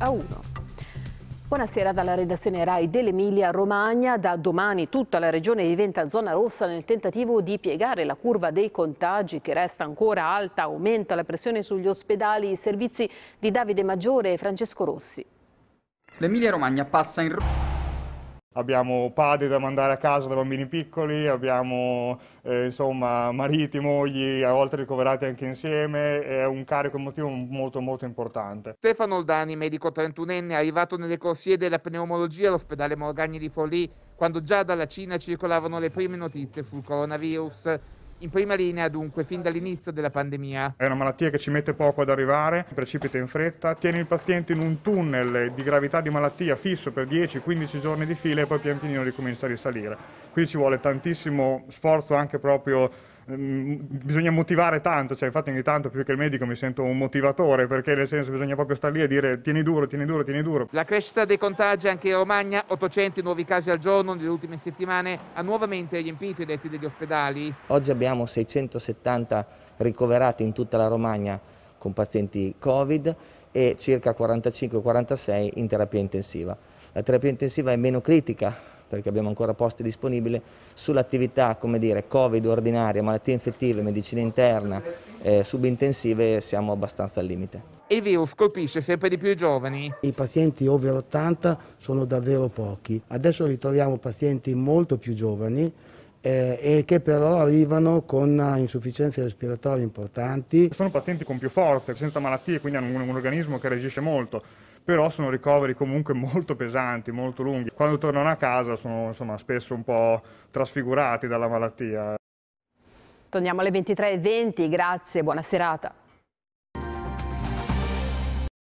a 1. Buonasera dalla redazione RAI dell'Emilia Romagna. Da domani tutta la regione diventa zona rossa nel tentativo di piegare la curva dei contagi che resta ancora alta, aumenta la pressione sugli ospedali, i servizi di Davide Maggiore e Francesco Rossi. L'Emilia Romagna passa in rossa Abbiamo padri da mandare a casa da bambini piccoli, abbiamo eh, insomma, mariti, mogli, a volte ricoverati anche insieme, è un carico emotivo molto molto importante. Stefano Oldani, medico 31enne, è arrivato nelle corsie della pneumologia all'ospedale Morgagni di Forlì, quando già dalla Cina circolavano le prime notizie sul coronavirus in prima linea dunque fin dall'inizio della pandemia. È una malattia che ci mette poco ad arrivare, precipita in fretta, tiene il paziente in un tunnel di gravità di malattia fisso per 10-15 giorni di fila e poi pian pianino ricomincia a risalire. Qui ci vuole tantissimo sforzo anche proprio Ehm, bisogna motivare tanto, cioè infatti ogni tanto più che il medico mi sento un motivatore perché nel senso bisogna proprio stare lì e dire tieni duro, tieni duro, tieni duro. La crescita dei contagi anche in Romagna, 800 nuovi casi al giorno nelle ultime settimane, ha nuovamente riempito i letti degli ospedali. Oggi abbiamo 670 ricoverati in tutta la Romagna con pazienti Covid e circa 45-46 in terapia intensiva. La terapia intensiva è meno critica perché abbiamo ancora posti disponibili, sull'attività Covid ordinaria, malattie infettive, medicina interna, eh, subintensive siamo abbastanza al limite. Il virus colpisce sempre di più i giovani. I pazienti over 80 sono davvero pochi. Adesso ritroviamo pazienti molto più giovani eh, e che però arrivano con insufficienze respiratorie importanti. Sono pazienti con più forza, senza malattie, quindi hanno un, un organismo che reagisce molto però sono ricoveri comunque molto pesanti, molto lunghi. Quando tornano a casa sono insomma, spesso un po' trasfigurati dalla malattia. Torniamo alle 23.20, grazie, buona serata.